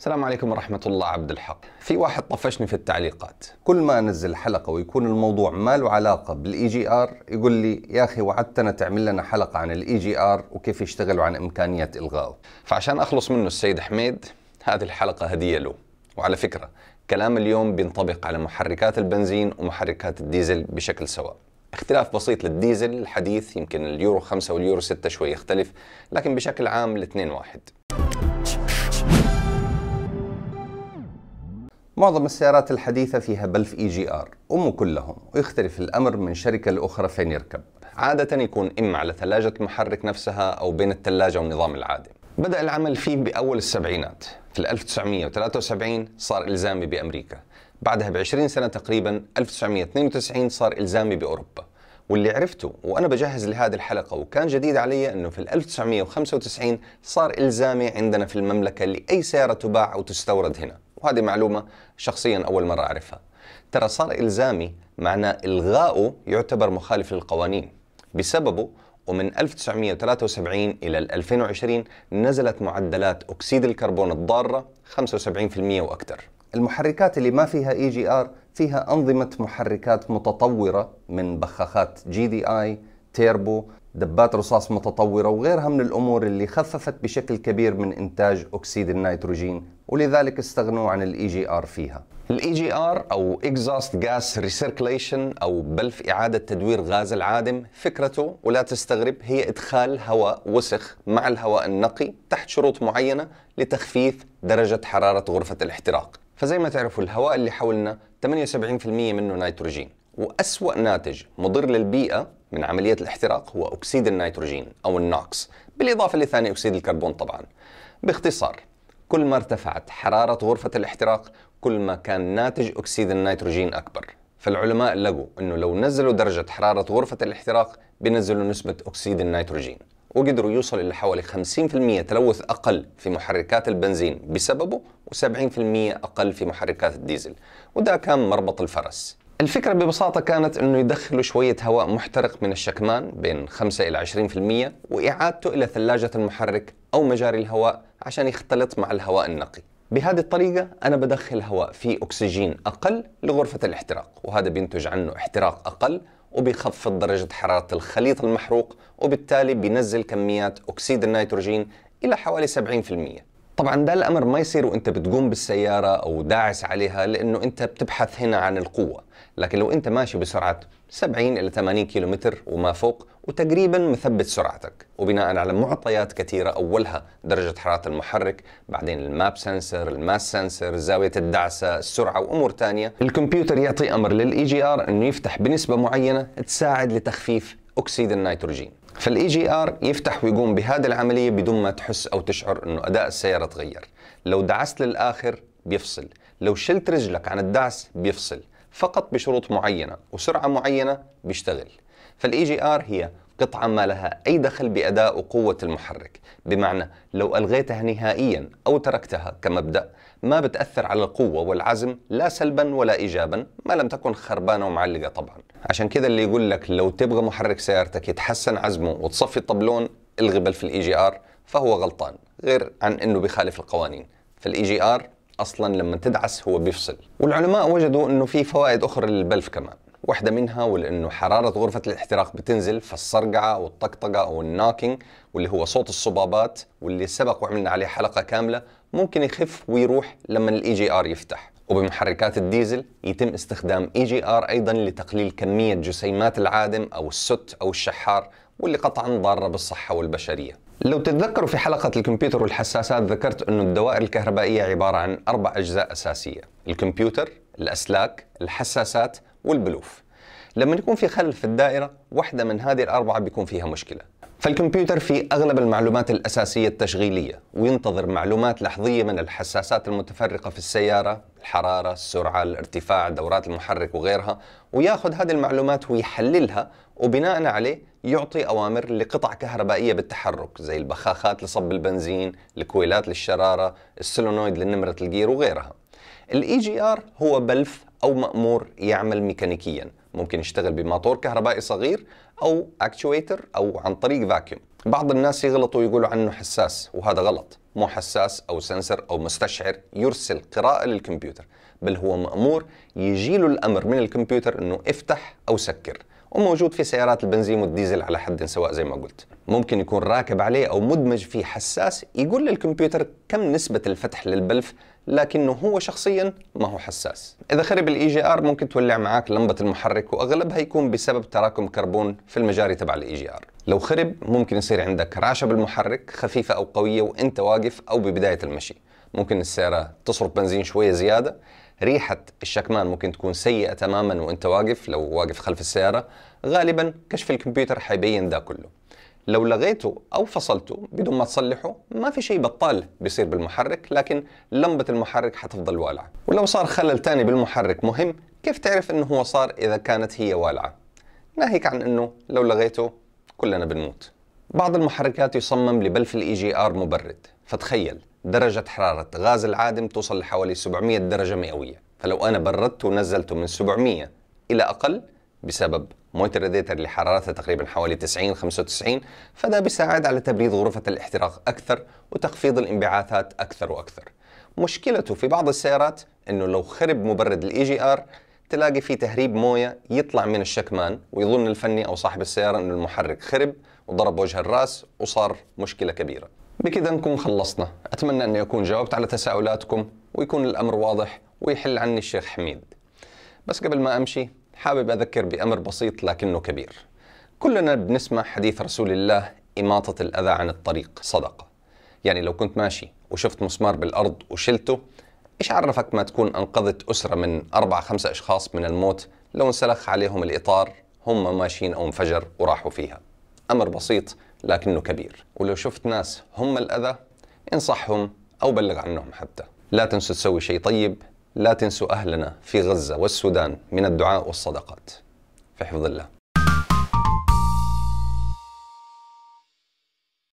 السلام عليكم ورحمة الله عبد الحق في واحد طفشني في التعليقات كل ما أنزل حلقة ويكون الموضوع ما له علاقة بالإي جي آر يقول لي يا أخي وعدتنا تعمل لنا حلقة عن الإي جي آر وكيف يشتغلوا عن إمكانية إلغائه فعشان أخلص منه السيد حميد هذه الحلقة هدية له وعلى فكرة كلام اليوم بينطبق على محركات البنزين ومحركات الديزل بشكل سواء اختلاف بسيط للديزل الحديث يمكن اليورو 5 واليورو 6 شوي يختلف لكن بشكل عام الاثنين واحد معظم السيارات الحديثة فيها بلف اي جي ار أم كلهم ويختلف الأمر من شركة لأخرى فين يركب عادة يكون إما على ثلاجة المحرك نفسها أو بين الثلاجة والنظام العادم بدأ العمل فيه بأول السبعينات في 1973 صار إلزامي بأمريكا بعدها ب 20 سنة تقريبا 1992 صار إلزامي بأوروبا واللي عرفته وأنا بجهز لهذه الحلقة وكان جديد علي أنه في 1995 صار إلزامي عندنا في المملكة لأي سيارة تباع وتستورد هنا وهذه معلومة شخصيا أول مرة أعرفها ترى صار إلزامي معناه إلغاؤه يعتبر مخالف للقوانين بسببه ومن 1973 إلى 2020 نزلت معدلات أكسيد الكربون الضارة 75% وأكثر المحركات اللي ما فيها اي جي ار فيها انظمه محركات متطوره من بخاخات جي دي اي تيربو دبات رصاص متطوره وغيرها من الامور اللي خففت بشكل كبير من انتاج اكسيد النيتروجين ولذلك استغنوا عن الاي جي e ار فيها. الاي جي e ار او اكزاست جاس ريسيركليشن او بلف اعاده تدوير غاز العادم فكرته ولا تستغرب هي ادخال هواء وسخ مع الهواء النقي تحت شروط معينه لتخفيف درجه حراره غرفه الاحتراق. فزي ما تعرفوا الهواء اللي حولنا 78% منه نيتروجين وأسوأ ناتج مضر للبيئة من عملية الاحتراق هو أكسيد النيتروجين أو النوكس بالإضافة لثاني أكسيد الكربون طبعا باختصار كل ما ارتفعت حرارة غرفة الاحتراق كل ما كان ناتج أكسيد النيتروجين أكبر فالعلماء لقوا أنه لو نزلوا درجة حرارة غرفة الاحتراق بنزلوا نسبة أكسيد النيتروجين وقدروا يوصل إلى حوالي 50% تلوث أقل في محركات البنزين بسببه و70% أقل في محركات الديزل وده كان مربط الفرس الفكرة ببساطة كانت أنه يدخلوا شوية هواء محترق من الشكمان بين 5 إلى 20% وإعادته إلى ثلاجة المحرك أو مجاري الهواء عشان يختلط مع الهواء النقي بهذه الطريقة أنا بدخل هواء فيه أكسجين أقل لغرفة الاحتراق وهذا بينتج عنه احتراق أقل وبيخفض درجة حرارة الخليط المحروق وبالتالي بينزل كميات أكسيد النيتروجين إلى حوالي 70% طبعا ده الامر ما يصير وانت بتقوم بالسياره او داعس عليها لانه انت بتبحث هنا عن القوه لكن لو انت ماشي بسرعه 70 الى 80 كيلومتر وما فوق وتقريبا مثبت سرعتك وبناء على معطيات كثيره اولها درجه حراره المحرك بعدين الماب سنسر الماس سنسر زاويه الدعسه السرعه وامور ثانيه الكمبيوتر يعطي امر للاي جي e ار انه يفتح بنسبه معينه تساعد لتخفيف اكسيد النيتروجين فالاي جي ار يفتح ويقوم بهذه العمليه بدون ما تحس او تشعر انه اداء السياره تغير لو دعست للاخر بيفصل لو شلت رجلك عن الدعس بيفصل فقط بشروط معينه وسرعه معينه بيشتغل فالاي جي ار هي قطعة ما لها أي دخل بأداء وقوة المحرك بمعنى لو ألغيتها نهائيا أو تركتها كمبدأ ما بتأثر على القوة والعزم لا سلبا ولا إيجابا ما لم تكن خربانة ومعلقة طبعا عشان كذا اللي يقول لك لو تبغى محرك سيارتك يتحسن عزمه وتصفي الطبلون الغي في الإي جي آر فهو غلطان غير عن أنه بخالف القوانين فالإي جي آر أصلا لما تدعس هو بيفصل والعلماء وجدوا أنه في فوائد أخرى للبلف كمان واحدة منها ولأنه حرارة غرفة الاحتراق بتنزل فالصرقعة والطقطقة أو الناكينج واللي هو صوت الصبابات واللي سبق وعملنا عليه حلقة كاملة ممكن يخف ويروح لما الاي جي e ار يفتح وبمحركات الديزل يتم استخدام اي جي ار ايضا لتقليل كميه جسيمات العادم او الست او الشحار واللي قطعا ضاره بالصحه والبشريه. لو تتذكروا في حلقه الكمبيوتر والحساسات ذكرت انه الدوائر الكهربائيه عباره عن اربع اجزاء اساسيه، الكمبيوتر، الاسلاك، الحساسات والبلوف لما يكون في خلل في الدائرة واحدة من هذه الأربعة بيكون فيها مشكلة فالكمبيوتر في أغلب المعلومات الأساسية التشغيلية وينتظر معلومات لحظية من الحساسات المتفرقة في السيارة الحرارة، السرعة، الارتفاع، دورات المحرك وغيرها وياخذ هذه المعلومات ويحللها وبناء عليه يعطي أوامر لقطع كهربائية بالتحرك زي البخاخات لصب البنزين، الكويلات للشرارة، السولونويد لنمرة الجير وغيرها الاي جي ار هو بلف او مامور يعمل ميكانيكيا ممكن يشتغل بموتور كهربائي صغير او اكتويتر او عن طريق فاكيوم بعض الناس يغلطوا ويقولوا عنه حساس وهذا غلط مو حساس او سنسر او مستشعر يرسل قراءه للكمبيوتر بل هو مامور يجيله الامر من الكمبيوتر انه افتح او سكر وموجود في سيارات البنزين والديزل على حد سواء زي ما قلت ممكن يكون راكب عليه او مدمج فيه حساس يقول للكمبيوتر كم نسبه الفتح للبلف لكنه هو شخصيا ما هو حساس اذا خرب الاي جي e ار ممكن تولع معك لمبه المحرك واغلبها يكون بسبب تراكم كربون في المجاري تبع الاي جي e ار لو خرب ممكن يصير عندك رعشه بالمحرك خفيفه او قويه وانت واقف او ببدايه المشي ممكن السياره تصرف بنزين شويه زياده ريحة الشكمان ممكن تكون سيئة تماما وانت واقف لو واقف خلف السيارة غالبا كشف الكمبيوتر حيبين ده كله لو لغيته او فصلته بدون ما تصلحه ما في شيء بطال بيصير بالمحرك لكن لمبه المحرك حتفضل والعه ولو صار خلل ثاني بالمحرك مهم كيف تعرف انه هو صار اذا كانت هي والعه ناهيك عن انه لو لغيته كلنا بنموت بعض المحركات يصمم لبلف الاي جي e ار مبرد فتخيل درجة حرارة غاز العادم توصل لحوالي 700 درجة مئوية فلو أنا بردته ونزلته من 700 إلى أقل بسبب اللي حرارتها تقريبا حوالي 90 95 فده بيساعد على تبريد غرفة الاحتراق أكثر وتخفيض الانبعاثات أكثر وأكثر مشكلته في بعض السيارات أنه لو خرب مبرد الاي جي e ار تلاقي في تهريب مويه يطلع من الشكمان ويظن الفني او صاحب السياره انه المحرك خرب وضرب وجه الراس وصار مشكله كبيره. بكذا نكون خلصنا، اتمنى اني اكون جاوبت على تساؤلاتكم ويكون الامر واضح ويحل عني الشيخ حميد. بس قبل ما امشي حابب أذكر بأمر بسيط لكنه كبير كلنا بنسمع حديث رسول الله إماطة الأذى عن الطريق صدقة يعني لو كنت ماشي وشفت مسمار بالأرض وشلته إيش عرفك ما تكون أنقذت أسرة من أربع خمسة أشخاص من الموت لو انسلخ عليهم الإطار هم ماشيين أو انفجر وراحوا فيها أمر بسيط لكنه كبير ولو شفت ناس هم الأذى انصحهم أو بلغ عنهم حتى لا تنسوا تسوي شيء طيب لا تنسوا أهلنا في غزة والسودان من الدعاء والصدقات في حفظ الله